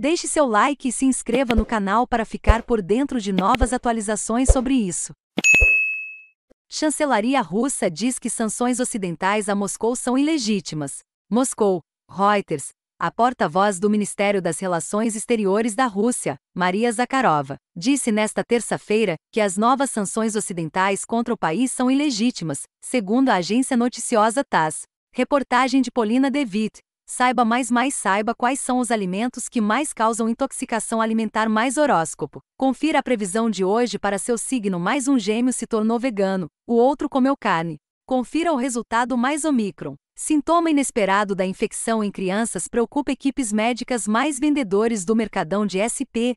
Deixe seu like e se inscreva no canal para ficar por dentro de novas atualizações sobre isso. Chancelaria russa diz que sanções ocidentais a Moscou são ilegítimas. Moscou, Reuters, a porta-voz do Ministério das Relações Exteriores da Rússia, Maria Zakharova, disse nesta terça-feira que as novas sanções ocidentais contra o país são ilegítimas, segundo a agência noticiosa TASS. Reportagem de Polina Devitt, Saiba mais mais saiba quais são os alimentos que mais causam intoxicação alimentar mais horóscopo. Confira a previsão de hoje para seu signo mais um gêmeo se tornou vegano, o outro comeu carne. Confira o resultado mais Omicron. Sintoma inesperado da infecção em crianças preocupa equipes médicas mais vendedores do mercadão de SP,